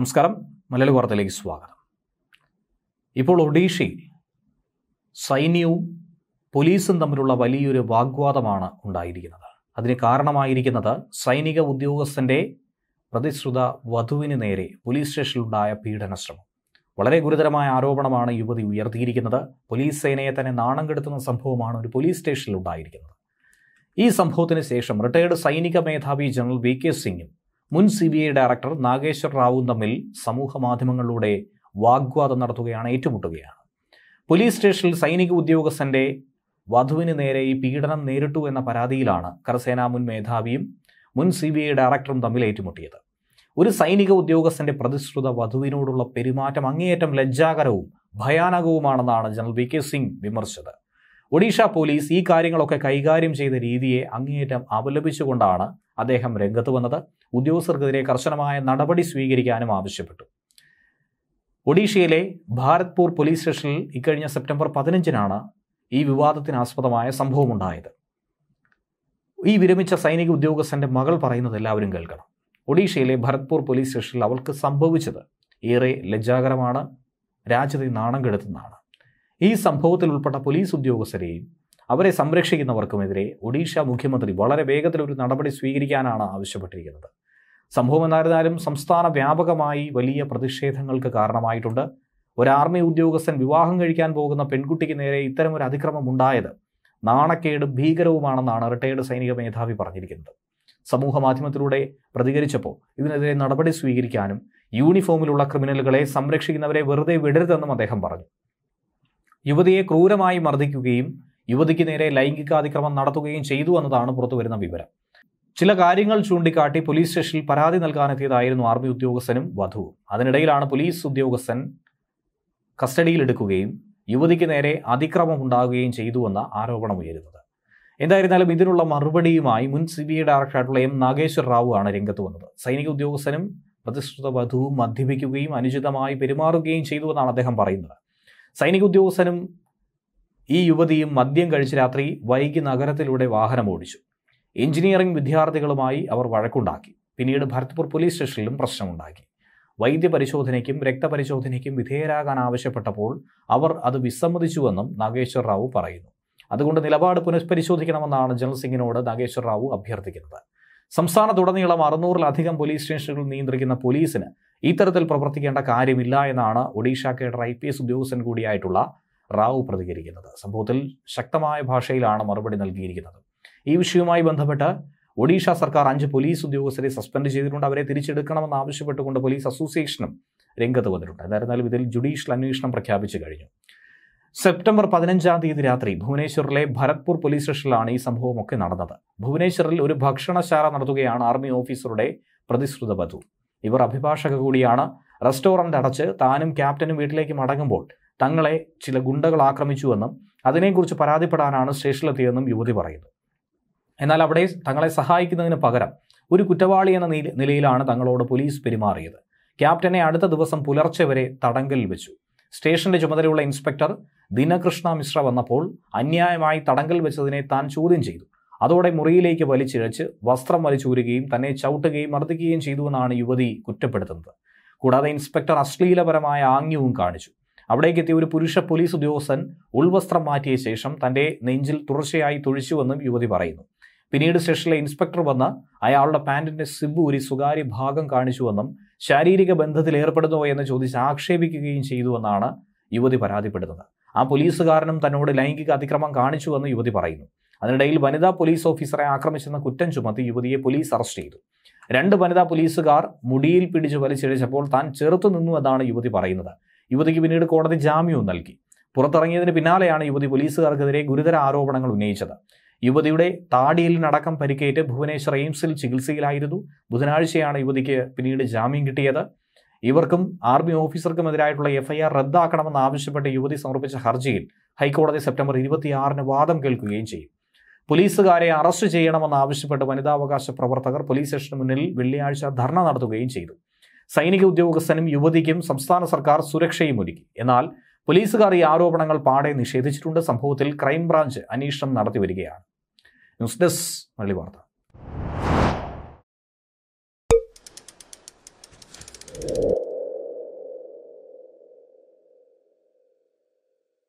നമസ്കാരം മലയാളി വാർത്തയിലേക്ക് സ്വാഗതം ഇപ്പോൾ ഒഡീഷയിൽ സൈന്യവും പോലീസും തമ്മിലുള്ള വലിയൊരു വാഗ്വാദമാണ് ഉണ്ടായിരിക്കുന്നത് അതിന് കാരണമായിരിക്കുന്നത് സൈനിക ഉദ്യോഗസ്ഥൻ്റെ പ്രതിശ്രുത വധുവിന് നേരെ പോലീസ് സ്റ്റേഷനിലുണ്ടായ പീഡന ശ്രമം വളരെ ഗുരുതരമായ ആരോപണമാണ് യുവതി ഉയർത്തിയിരിക്കുന്നത് പോലീസ് സേനയെ തന്നെ നാണം കെടുത്തുന്ന സംഭവമാണ് ഒരു പോലീസ് സ്റ്റേഷനിലുണ്ടായിരിക്കുന്നത് ഈ സംഭവത്തിന് ശേഷം റിട്ടയേർഡ് സൈനിക മേധാവി ജനറൽ വി കെ സിംഗും മുൻ C B I director Nageshwar Rao തമ്മിൽ സമൂഹ മാധ്യമങ്ങളിലൂടെ വാഗ്വാദം നടത്തുകയാണ് ഏറ്റുമുട്ടുകയാണ് പോലീസ് സ്റ്റേഷനിൽ സൈനിക ഉദ്യോഗസ്ഥന്റെ വധുവിന് നേരെ ഈ പീഡനം നേരിട്ടു എന്ന പരാതിയിലാണ് കരസേനാ മുൻ മേധാവിയും മുൻ സി ബി ഐ ഡയറക്ടറും തമ്മിൽ ഏറ്റുമുട്ടിയത് ഒരു സൈനിക ഉദ്യോഗസ്ഥന്റെ പ്രതിശ്രുത വധുവിനോടുള്ള പെരുമാറ്റം അങ്ങേയറ്റം ലജ്ജാകരവും ഭയാനകവുമാണെന്നാണ് ജനറൽ വി കെ സിംഗ് വിമർശിച്ചത് ഒഡീഷ പോലീസ് ഈ കാര്യങ്ങളൊക്കെ കൈകാര്യം ചെയ്ത രീതിയെ അങ്ങേയറ്റം അപലപിച്ചുകൊണ്ടാണ് അദ്ദേഹം രംഗത്ത് വന്നത് ഉദ്യോഗസ്ഥർക്കെതിരെ കർശനമായ നടപടി സ്വീകരിക്കാനും ആവശ്യപ്പെട്ടു ഒഡീഷയിലെ ഭാരത്പൂർ പോലീസ് സ്റ്റേഷനിൽ ഇക്കഴിഞ്ഞ സെപ്റ്റംബർ പതിനഞ്ചിനാണ് ഈ വിവാദത്തിനാസ്പദമായ സംഭവമുണ്ടായത് ഈ വിരമിച്ച സൈനിക ഉദ്യോഗസ്ഥന്റെ മകൾ പറയുന്നത് എല്ലാവരും കേൾക്കണം ഒഡീഷയിലെ ഭരത്പൂർ പോലീസ് സ്റ്റേഷനിൽ അവൾക്ക് സംഭവിച്ചത് ഏറെ ലജ്ജാകരമാണ് രാജ്യത്തെ നാണം കെടുത്തുന്നതാണ് ഈ സംഭവത്തിൽ ഉൾപ്പെട്ട പോലീസ് ഉദ്യോഗസ്ഥരെയും അവരെ സംരക്ഷിക്കുന്നവർക്കുമെതിരെ ഒഡീഷ മുഖ്യമന്ത്രി വളരെ വേഗത്തിൽ ഒരു നടപടി സ്വീകരിക്കാനാണ് ആവശ്യപ്പെട്ടിരിക്കുന്നത് സംഭവം എന്നായിരുന്നാലും സംസ്ഥാന വ്യാപകമായി വലിയ പ്രതിഷേധങ്ങൾക്ക് കാരണമായിട്ടുണ്ട് ഒരു ആർമി ഉദ്യോഗസ്ഥൻ വിവാഹം കഴിക്കാൻ പോകുന്ന പെൺകുട്ടിക്ക് നേരെ ഇത്തരം ഒരു അതിക്രമം ഉണ്ടായത് നാണക്കേടും ഭീകരവുമാണെന്നാണ് റിട്ടയേർഡ് സൈനിക മേധാവി പറഞ്ഞിരിക്കുന്നത് സമൂഹ മാധ്യമത്തിലൂടെ പ്രതികരിച്ചപ്പോൾ ഇതിനെതിരെ നടപടി സ്വീകരിക്കാനും യൂണിഫോമിലുള്ള ക്രിമിനലുകളെ സംരക്ഷിക്കുന്നവരെ വെറുതെ വിടരുതെന്നും അദ്ദേഹം പറഞ്ഞു യുവതിയെ ക്രൂരമായി മർദ്ദിക്കുകയും യുവതിക്ക് നേരെ ലൈംഗികാതിക്രമം നടത്തുകയും ചെയ്തു എന്നതാണ് പുറത്തുവരുന്ന വിവരം ചില കാര്യങ്ങൾ ചൂണ്ടിക്കാട്ടി പോലീസ് സ്റ്റേഷനിൽ പരാതി നൽകാനെത്തിയതായിരുന്നു ആർമി ഉദ്യോഗസ്ഥനും വധുവും അതിനിടയിലാണ് പോലീസ് ഉദ്യോഗസ്ഥൻ കസ്റ്റഡിയിലെടുക്കുകയും യുവതിക്ക് നേരെ അതിക്രമം ഉണ്ടാകുകയും ചെയ്തുവെന്ന ഉയരുന്നത് എന്തായിരുന്നാലും ഇതിനുള്ള മറുപടിയുമായി മുൻ സി ബി ഐ ഡയറക്ടറായിട്ടുള്ള എം നാഗേശ്വർ റാവു ആണ് രംഗത്ത് വന്നത് സൈനിക ഉദ്യോഗസ്ഥനും പ്രതിഷ്ഠിത വധുവും മദ്യപിക്കുകയും അനുചിതമായി പെരുമാറുകയും ചെയ്തുവെന്നാണ് അദ്ദേഹം പറയുന്നത് സൈനിക ഉദ്യോഗസ്ഥനും ഈ യുവതിയും മദ്യം കഴിച്ച് രാത്രി വൈകി നഗരത്തിലൂടെ വാഹനം ഓടിച്ചു എഞ്ചിനീയറിംഗ് വിദ്യാർത്ഥികളുമായി അവർ വഴക്കുണ്ടാക്കി പിന്നീട് ഭരത്പൂർ പോലീസ് സ്റ്റേഷനിലും പ്രശ്നമുണ്ടാക്കി വൈദ്യപരിശോധനയ്ക്കും രക്തപരിശോധനയ്ക്കും വിധേയരാകാൻ ആവശ്യപ്പെട്ടപ്പോൾ അവർ അത് വിസമ്മതിച്ചുവെന്നും നാഗേശ്വർ റാവു പറയുന്നു അതുകൊണ്ട് നിലപാട് പുനഃപരിശോധിക്കണമെന്നാണ് ജനറൽ സിംഗിനോട് നാഗേശ്വർ റാവു അഭ്യർത്ഥിക്കുന്നത് സംസ്ഥാനത്തുടനീളം അറുന്നൂറിലധികം പോലീസ് സ്റ്റേഷനുകൾ നിയന്ത്രിക്കുന്ന പോലീസിന് ഇത്തരത്തിൽ പ്രവർത്തിക്കേണ്ട കാര്യമില്ല എന്നാണ് Odisha cadre I P S ഉദ്യോഗസ്ഥൻ കൂടിയായിട്ടുള്ള റാവു പ്രതികരിക്കുന്നത് സംഭവത്തിൽ ശക്തമായ ഭാഷയിലാണ് മറുപടി നൽകിയിരിക്കുന്നത് ഈ വിഷയവുമായി ബന്ധപ്പെട്ട് ഒഡീഷ സർക്കാർ അഞ്ച് പോലീസ് ഉദ്യോഗസ്ഥരെ സസ്പെൻഡ് ചെയ്തിട്ടുണ്ട് അവരെ തിരിച്ചെടുക്കണമെന്ന് ആവശ്യപ്പെട്ടുകൊണ്ട് പോലീസ് അസോസിയേഷനും രംഗത്ത് വന്നിട്ടുണ്ട് എന്തായിരുന്നാലും ഇതിൽ ജുഡീഷ്യൽ അന്വേഷണം പ്രഖ്യാപിച്ചു കഴിഞ്ഞു സെപ്റ്റംബർ പതിനഞ്ചാം തീയതി രാത്രി ഭുവനേശ്വറിലെ ഭരത്പൂർ പോലീസ് സ്റ്റേഷനിലാണ് ഈ സംഭവമൊക്കെ നടന്നത് ഭുവനേശ്വറിൽ ഒരു ഭക്ഷണശാല നടത്തുകയാണ് ആർമി ഓഫീസറുടെ പ്രതിശ്രുത വധു ഇവർ അഭിഭാഷക കൂടിയാണ് റെസ്റ്റോറന്റ് അടച്ച് താനും ക്യാപ്റ്റനും വീട്ടിലേക്ക് മടങ്ങുമ്പോൾ തങ്ങളെ ചില ഗുണ്ടകൾ ആക്രമിച്ചുവെന്നും അതിനെക്കുറിച്ച് പരാതിപ്പെടാനാണ് സ്റ്റേഷനിലെത്തിയതെന്നും യുവതി പറയുന്നു എന്നാൽ അവിടെ തങ്ങളെ സഹായിക്കുന്നതിന് പകരം ഒരു കുറ്റവാളി എന്ന നിലയിലാണ് തങ്ങളോട് പോലീസ് പെരുമാറിയത് ക്യാപ്റ്റനെ അടുത്ത ദിവസം പുലർച്ചെ വരെ തടങ്കലിൽ വെച്ചു സ്റ്റേഷന്റെ ചുമതലയുള്ള ഇൻസ്പെക്ടർ ദിനകൃഷ്ണ മിശ്ര വന്നപ്പോൾ അന്യായമായി തടങ്കൽ വെച്ചതിനെ താൻ ചോദ്യം ചെയ്തു അതോടെ മുറിയിലേക്ക് വലിച്ചിഴച്ച് വസ്ത്രം വലിച്ചൂരുകയും തന്നെ ചവിട്ടുകയും മർദ്ദിക്കുകയും ചെയ്തുവെന്നാണ് യുവതി കുറ്റപ്പെടുത്തുന്നത് കൂടാതെ ഇൻസ്പെക്ടർ അശ്ലീലപരമായ ആംഗ്യവും കാണിച്ചു അവിടേക്ക് എത്തിയ ഒരു പുരുഷ പോലീസ് ഉദ്യോഗസ്ഥൻ ഉൾവസ്ത്രം മാറ്റിയ ശേഷം തൻ്റെ നെഞ്ചിൽ തുടർച്ചയായി തൊഴിച്ചുവെന്നും യുവതി പറയുന്നു പിന്നീട് സ്റ്റേഷനിലെ ഇൻസ്പെക്ടർ വന്ന് അയാളുടെ പാന്റിന്റെ സിബ് ഒരു സ്വകാര്യ ഭാഗം കാണിച്ചുവെന്നും ശാരീരിക ബന്ധത്തിൽ ഏർപ്പെടുന്നോ എന്ന് ചോദിച്ച് ആക്ഷേപിക്കുകയും ചെയ്തുവെന്നാണ് യുവതി പരാതിപ്പെടുന്നത് ആ പോലീസുകാരനും തന്നോട് ലൈംഗിക അതിക്രമം കാണിച്ചുവെന്ന് യുവതി പറയുന്നു അതിനിടയിൽ വനിതാ പോലീസ് ഓഫീസറെ ആക്രമിച്ചെന്ന കുറ്റം ചുമത്തി യുവതിയെ പോലീസ് അറസ്റ്റ് ചെയ്തു രണ്ട് വനിതാ പോലീസുകാർ മുടിയിൽ പിടിച്ച് വലിച്ചിഴച്ചപ്പോൾ താൻ ചെറുത്തു നിന്നു എന്നാണ് യുവതി പറയുന്നത് യുവതിക്ക് പിന്നീട് കോടതി ജാമ്യവും നൽകി പുറത്തിറങ്ങിയതിന് പിന്നാലെയാണ് യുവതി പോലീസുകാർക്കെതിരെ ഗുരുതര ആരോപണങ്ങൾ ഉന്നയിച്ചത് യുവതിയുടെ താടിയിലിനടക്കം പരിക്കേറ്റ് ഭുവനേശ്വർ എയിംസിൽ ചികിത്സയിലായിരുന്നു ബുധനാഴ്ചയാണ് യുവതിക്ക് പിന്നീട് ജാമ്യം കിട്ടിയത് ഇവർക്കും ആർമി ഓഫീസർക്കുമെതിരായിട്ടുള്ള എഫ്ഐആർ റദ്ദാക്കണമെന്ന് ആവശ്യപ്പെട്ട് യുവതി സമർപ്പിച്ച ഹർജിയിൽ ഹൈക്കോടതി സെപ്റ്റംബർ ഇരുപത്തിയാറിന് വാദം കേൾക്കുകയും ചെയ്യും പോലീസുകാരെ അറസ്റ്റ് ചെയ്യണമെന്ന് ആവശ്യപ്പെട്ട് വനിതാവകാശ പ്രവർത്തകർ പോലീസ് സ്റ്റേഷന് മുന്നിൽ വെള്ളിയാഴ്ച ധർണ നടത്തുകയും ചെയ്തു സൈനിക ഉദ്യോഗസ്ഥനും യുവതിക്കും സംസ്ഥാന സർക്കാർ സുരക്ഷയും ഒരുക്കി എന്നാൽ പോലീസുകാർ ഈ ആരോപണങ്ങൾ പാടെ നിഷേധിച്ചിട്ടുണ്ട് സംഭവത്തിൽ ക്രൈംബ്രാഞ്ച് അന്വേഷണം വരികയാണ് ന്യൂസ് ഡെസ്ക് മള്ളി വാർത്ത